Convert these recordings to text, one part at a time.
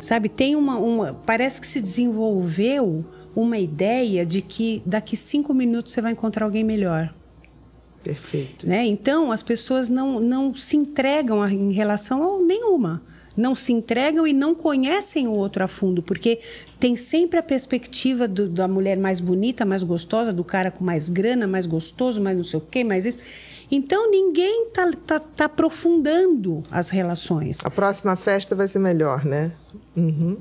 Sabe, tem uma, uma. Parece que se desenvolveu uma ideia de que daqui cinco minutos você vai encontrar alguém melhor. Perfeito. Né? Então, as pessoas não, não se entregam em relação a nenhuma. Não se entregam e não conhecem o outro a fundo, porque tem sempre a perspectiva do, da mulher mais bonita, mais gostosa, do cara com mais grana, mais gostoso, mais não sei o quê, mais isso. Então ninguém está tá, tá aprofundando as relações. A próxima festa vai ser melhor, né? Uhum.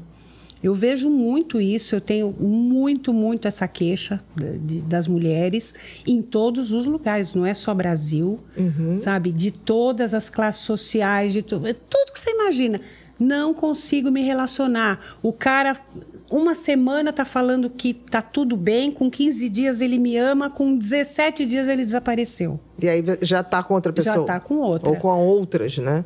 Eu vejo muito isso, eu tenho muito, muito essa queixa de, das mulheres em todos os lugares, não é só Brasil, uhum. sabe? De todas as classes sociais, de tu, é tudo que você imagina. Não consigo me relacionar. O cara, uma semana tá falando que tá tudo bem, com 15 dias ele me ama, com 17 dias ele desapareceu. E aí já tá com outra pessoa? Já tá com outra. Ou com outras, né?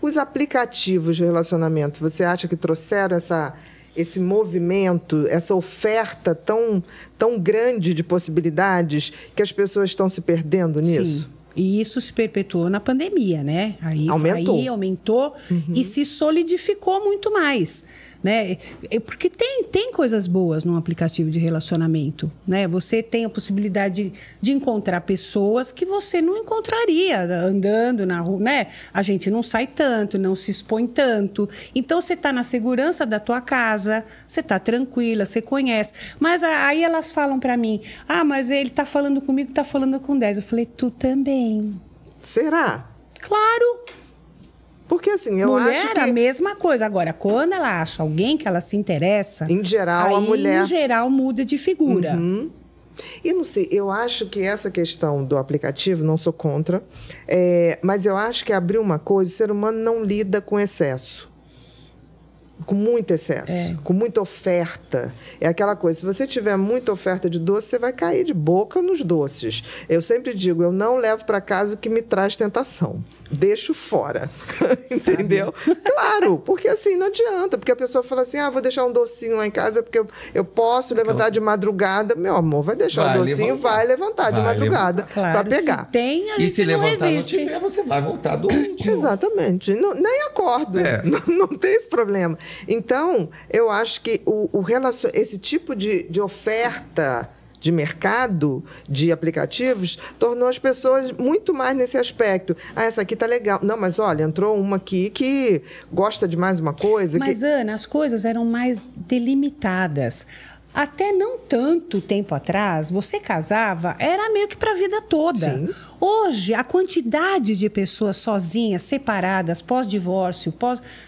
Os aplicativos de relacionamento, você acha que trouxeram essa, esse movimento, essa oferta tão, tão grande de possibilidades que as pessoas estão se perdendo nisso? Sim. E isso se perpetuou na pandemia, né? Aí aumentou, aí aumentou uhum. e se solidificou muito mais né? Porque tem, tem coisas boas num aplicativo de relacionamento, né? Você tem a possibilidade de, de encontrar pessoas que você não encontraria andando na rua, né? A gente não sai tanto, não se expõe tanto. Então você está na segurança da tua casa, você está tranquila, você conhece. Mas aí elas falam para mim: "Ah, mas ele está falando comigo, está falando com 10". Eu falei: "Tu também". Será? Claro. Porque assim, eu mulher, acho que... a mesma coisa. Agora, quando ela acha alguém que ela se interessa... Em geral, aí, a mulher... em geral, muda de figura. Uhum. E não sei, eu acho que essa questão do aplicativo, não sou contra, é, mas eu acho que abriu uma coisa, o ser humano não lida com excesso com muito excesso, é. com muita oferta. É aquela coisa, se você tiver muita oferta de doce, você vai cair de boca nos doces. Eu sempre digo, eu não levo para casa o que me traz tentação. Deixo fora. Entendeu? Claro, porque assim não adianta, porque a pessoa fala assim: "Ah, vou deixar um docinho lá em casa porque eu, eu posso então levantar então, de madrugada". Meu amor, vai deixar vai um docinho, levantar. vai levantar vai de madrugada claro, para pegar. Se tem, a e se não levantar resiste. não tiver, você vai voltar doente. Exatamente. Não, nem acordo. É. Não, não tem esse problema. Então, eu acho que o, o relacion... esse tipo de, de oferta de mercado de aplicativos tornou as pessoas muito mais nesse aspecto. Ah, essa aqui tá legal. Não, mas olha, entrou uma aqui que gosta de mais uma coisa. Mas, que... Ana, as coisas eram mais delimitadas. Até não tanto tempo atrás, você casava, era meio que para a vida toda. Sim. Hoje, a quantidade de pessoas sozinhas, separadas, pós-divórcio, pós. -divórcio, pós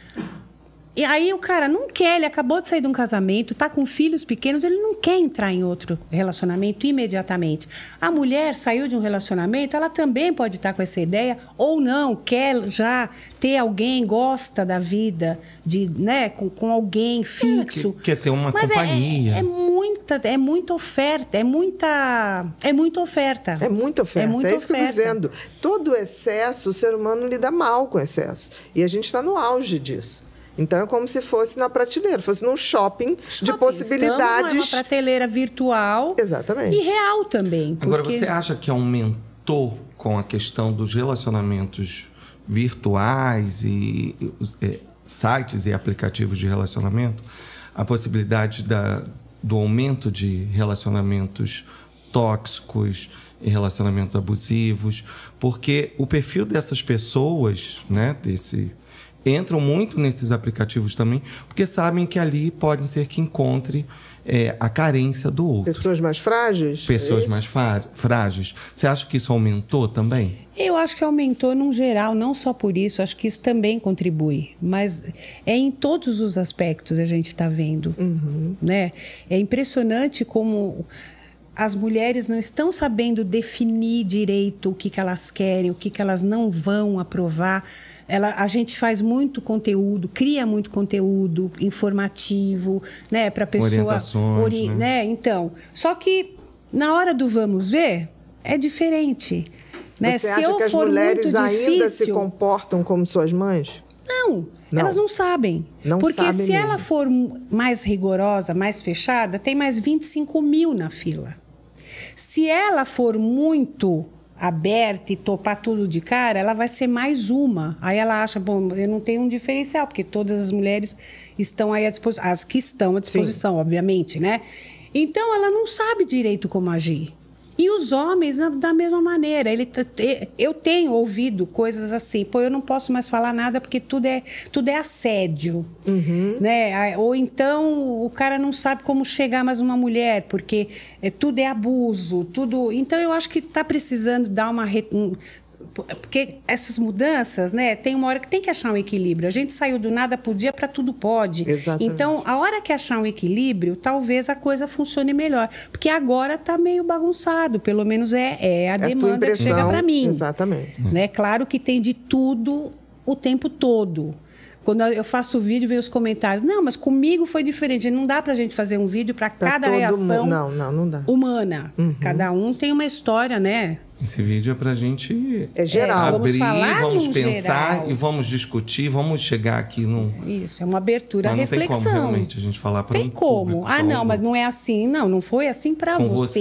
e aí o cara não quer, ele acabou de sair de um casamento, tá com filhos pequenos, ele não quer entrar em outro relacionamento imediatamente. A mulher saiu de um relacionamento, ela também pode estar tá com essa ideia ou não, quer já ter alguém, gosta da vida de, né, com, com alguém é, fixo. quer, quer ter uma Mas é, é, companhia. É, é, muita, é muita oferta, é muita, é muita oferta. É muita oferta. É, muita é isso oferta. que eu tô dizendo. Todo excesso, o ser humano lida mal com excesso. E a gente está no auge disso. Então é como se fosse na prateleira, fosse num shopping, shopping de possibilidades. Estamos numa prateleira virtual. Exatamente. E real também. Porque... Agora, você acha que aumentou com a questão dos relacionamentos virtuais e, é, sites e aplicativos de relacionamento, a possibilidade da, do aumento de relacionamentos tóxicos e relacionamentos abusivos, porque o perfil dessas pessoas, né, desse entram muito nesses aplicativos também, porque sabem que ali pode ser que encontre é, a carência do outro. Pessoas mais frágeis? É Pessoas mais frágeis. Você acha que isso aumentou também? Eu acho que aumentou num geral, não só por isso, acho que isso também contribui, mas é em todos os aspectos a gente está vendo, uhum. né? É impressionante como as mulheres não estão sabendo definir direito o que, que elas querem, o que, que elas não vão aprovar. Ela, a gente faz muito conteúdo, cria muito conteúdo informativo, né, para pessoa, Orientações, ori né? né? Então, só que na hora do vamos ver é diferente, né? Você se acha que as mulheres ainda se comportam como suas mães? Não, não, elas não sabem. Não Porque sabem se mesmo. ela for mais rigorosa, mais fechada, tem mais 25 mil na fila. Se ela for muito aberta e topar tudo de cara, ela vai ser mais uma. Aí ela acha, bom, eu não tenho um diferencial, porque todas as mulheres estão aí à disposição, as que estão à disposição, Sim. obviamente, né? Então ela não sabe direito como agir. E os homens, da mesma maneira. Ele, eu tenho ouvido coisas assim, pô, eu não posso mais falar nada porque tudo é, tudo é assédio. Uhum. Né? Ou então o cara não sabe como chegar mais uma mulher, porque é, tudo é abuso, tudo. Então eu acho que está precisando dar uma porque essas mudanças, né, tem uma hora que tem que achar um equilíbrio. A gente saiu do nada dia para tudo pode. Exatamente. Então, a hora que achar um equilíbrio, talvez a coisa funcione melhor, porque agora está meio bagunçado, pelo menos é, é a é demanda que chega para mim. Exatamente. Né? Claro que tem de tudo o tempo todo. Quando eu faço o vídeo, vem os comentários. Não, mas comigo foi diferente. Não dá pra gente fazer um vídeo para cada reação não, não, não humana. Uhum. Cada um tem uma história, né? Esse vídeo é para a gente é geral. É, abrir, vamos, vamos pensar geral. e vamos discutir, vamos chegar aqui num. Isso, é uma abertura mas não reflexão. Tem como realmente a gente falar para Tem um como. Público, ah, não, mas não é assim, não, não foi assim para você. você.